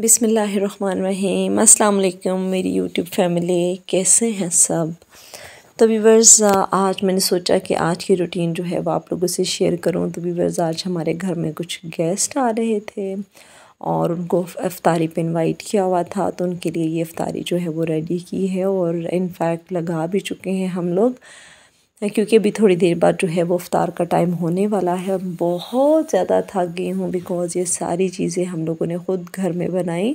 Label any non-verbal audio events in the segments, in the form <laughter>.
बिसमीम अल्लाम मेरी यूट्यूब फैमिली कैसे हैं सब तो वीवर्स आज मैंने सोचा कि आज की रूटीन जो है वो आप लोगों से शेयर करूं तो वीवर्स आज हमारे घर में कुछ गेस्ट आ रहे थे और उनको अफ्तारी पे इनवाइट किया हुआ था तो उनके लिए ये अफ्तारी जो है वो रेडी की है और इनफैक्ट लगा भी चुके हैं हम लोग क्योंकि अभी थोड़ी देर बाद जो है वो अफ्तार का टाइम होने वाला है बहुत ज़्यादा थक गई हूँ बिकॉज़ ये सारी चीज़ें हम लोगों ने ख़ुद घर में बनाई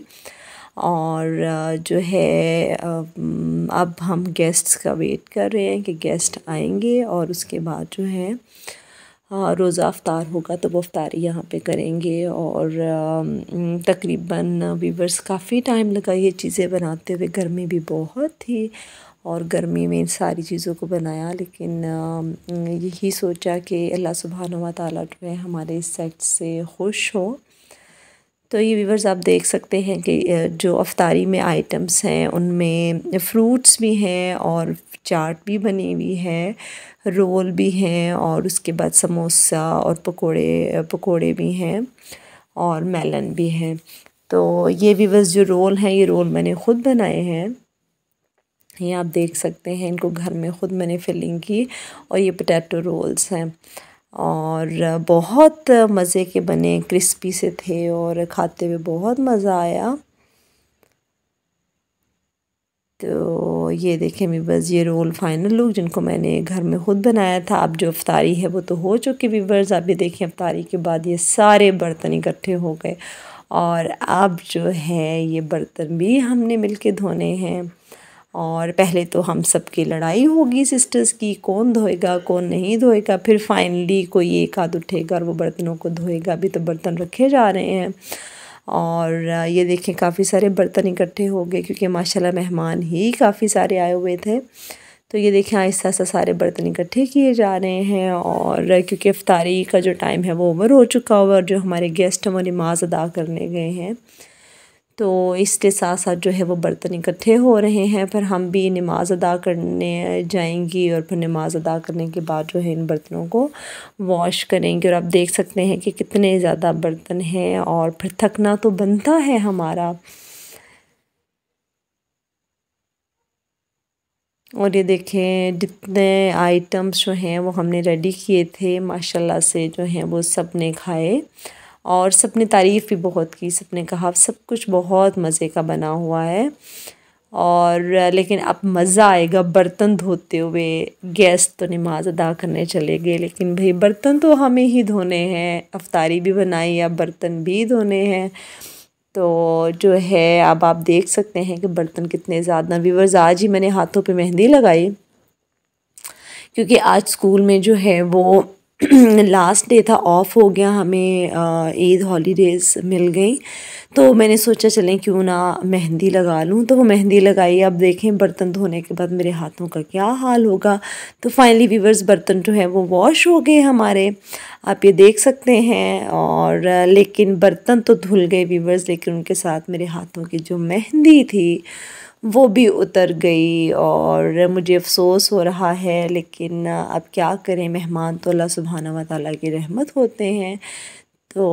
और जो है अब हम गेस्ट्स का वेट कर रहे हैं कि गेस्ट आएंगे और उसके बाद जो है रोज़ा अफ्तार होगा तो वो अफ्तारी यहाँ पे करेंगे और तकरीबन वीवर्स काफ़ी टाइम लगा ये चीज़ें बनाते हुए गर्मी भी बहुत थी और गर्मी में इन सारी चीज़ों को बनाया लेकिन यही सोचा कि अल्लाह सुबहान व जो है हमारे इस सेट से खुश हो तो ये व्यूवर्स आप देख सकते हैं कि जो अफ्तारी में आइटम्स हैं उनमें फ्रूट्स भी हैं और चाट भी बनी हुई है रोल भी हैं और उसके बाद समोसा और पकोड़े पकोड़े भी हैं और मेलन भी हैं तो ये व्यूवर्स जो रोल हैं ये रोल मैंने ख़ुद बनाए हैं ये आप देख सकते हैं इनको घर में ख़ुद मैंने फिलिंग की और ये पोटैटो रोल्स हैं और बहुत मज़े के बने क्रिस्पी से थे और खाते हुए बहुत मज़ा आया तो ये देखें वीवर्स ये रोल फाइनल लुक जिनको मैंने घर में ख़ुद बनाया था अब जो अफ्तारी है वो तो हो चुकी वीवर्स आप ये देखें अफ्तारी के बाद ये सारे बर्तन इकट्ठे हो गए और अब जो है ये बर्तन भी हमने मिलके धोने हैं और पहले तो हम सब की लड़ाई होगी सिस्टर्स की कौन धोएगा कौन नहीं धोएगा फिर फाइनली कोई एक हाथ उठेगा और वो बर्तनों को धोएगा अभी तो बर्तन रखे जा रहे हैं और ये देखें काफ़ी सारे बर्तन इकट्ठे हो गए क्योंकि माशाल्लाह मेहमान ही काफ़ी सारे आए हुए थे तो ये देखें आहिस्ता आहिस्ता सारे बर्तन इकट्ठे किए जा रहे हैं और क्योंकि अफ्तारी का जो टाइम है वो ओवर हो चुका हुआ और जो हमारे गेस्ट हैं वो नमाज़ अदा करने गए हैं तो इसके साथ साथ जो है वो बर्तन इकट्ठे हो रहे हैं फिर हम भी नमाज़ अदा करने जाएंगी और फिर नमाज़ अदा करने के बाद जो है इन बर्तनों को वॉश करेंगे और आप देख सकते हैं कि कितने ज़्यादा बर्तन हैं और फिर थकना तो बनता है हमारा और ये देखें जितने आइटम्स जो हैं वो हमने रेडी किए थे माशाल्लाह से जो हैं वो सब ने खाए और सबने तारीफ़ भी बहुत की सबने कहा सब कुछ बहुत मज़े का बना हुआ है और लेकिन अब मज़ा आएगा बर्तन धोते हुए गेस्ट तो नमाज अदा करने चले गए लेकिन भाई बर्तन तो हमें ही धोने हैं अफ्तारी भी बनाई अब बर्तन भी धोने हैं तो जो है अब आप देख सकते हैं कि बर्तन कितने ज़्यादा व्यूवर्स आज ही मैंने हाथों पे मेहंदी लगाई क्योंकि आज स्कूल में जो है वो लास्ट <clears throat> डे था ऑफ़ हो गया हमें ईद हॉलीडेज़ मिल गई तो मैंने सोचा चलें क्यों ना मेहंदी लगा लूँ तो वो मेहंदी लगाई अब देखें बर्तन धोने के बाद मेरे हाथों का क्या हाल होगा तो फाइनली वीवर्स बर्तन जो है वो वॉश हो गए हमारे आप ये देख सकते हैं और लेकिन बर्तन तो धुल गए वीवर्स लेकिन उनके साथ मेरे हाथों की जो मेहंदी थी वो भी उतर गई और मुझे अफ़सोस हो रहा है लेकिन अब क्या करें मेहमान तो अल्लाह सुबहाना व की रहमत होते हैं तो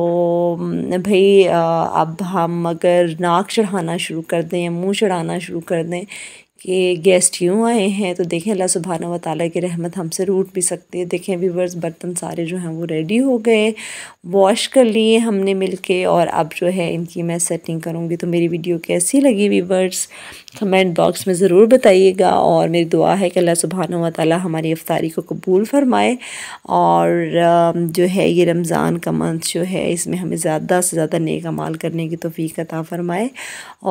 भाई अब हम अगर नाक चढ़ाना शुरू कर दें या मुँह चढ़ाना शुरू कर दें कि गेस्ट यूँ आए हैं तो देखें अल्लाह सुबहाना व ताली की रहमत हमसे रूट भी सकती है देखें व्यूवर्स बर्तन सारे जो हैं वो रेडी हो गए वॉश कर लिए हमने मिल के और अब जो है इनकी मैं सेटिंग करूँगी तो मेरी वीडियो कैसी लगी व्यूवर्स कमेंट बॉक्स में ज़रूर बताइएगा और मेरी दुआ है कि अल्लाह सुबहाना व ताली हमारी अफ्तारी को कबूल फरमाए और जो है ये रमज़ान का मंथ जो है इसमें हमें ज़्यादा से ज़्यादा नेकमाल करने की तोफ़ी अता फ़रमाए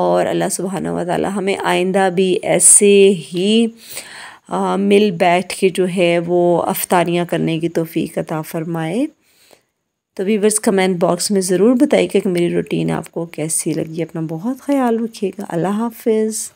और अल्लाह सुबहाना व ताली हमें आइंदा भी ऐसे ऐसे ही आ, मिल बैठ के जो है वो अफ्तारियाँ करने की तोफ़ी अता फ़रमाए तो वीवर्स कमेंट बॉक्स में ज़रूर बताइएगा कि मेरी रूटीन आपको कैसी लगी अपना बहुत ख्याल रखिएगा अल्लाह हाफिज़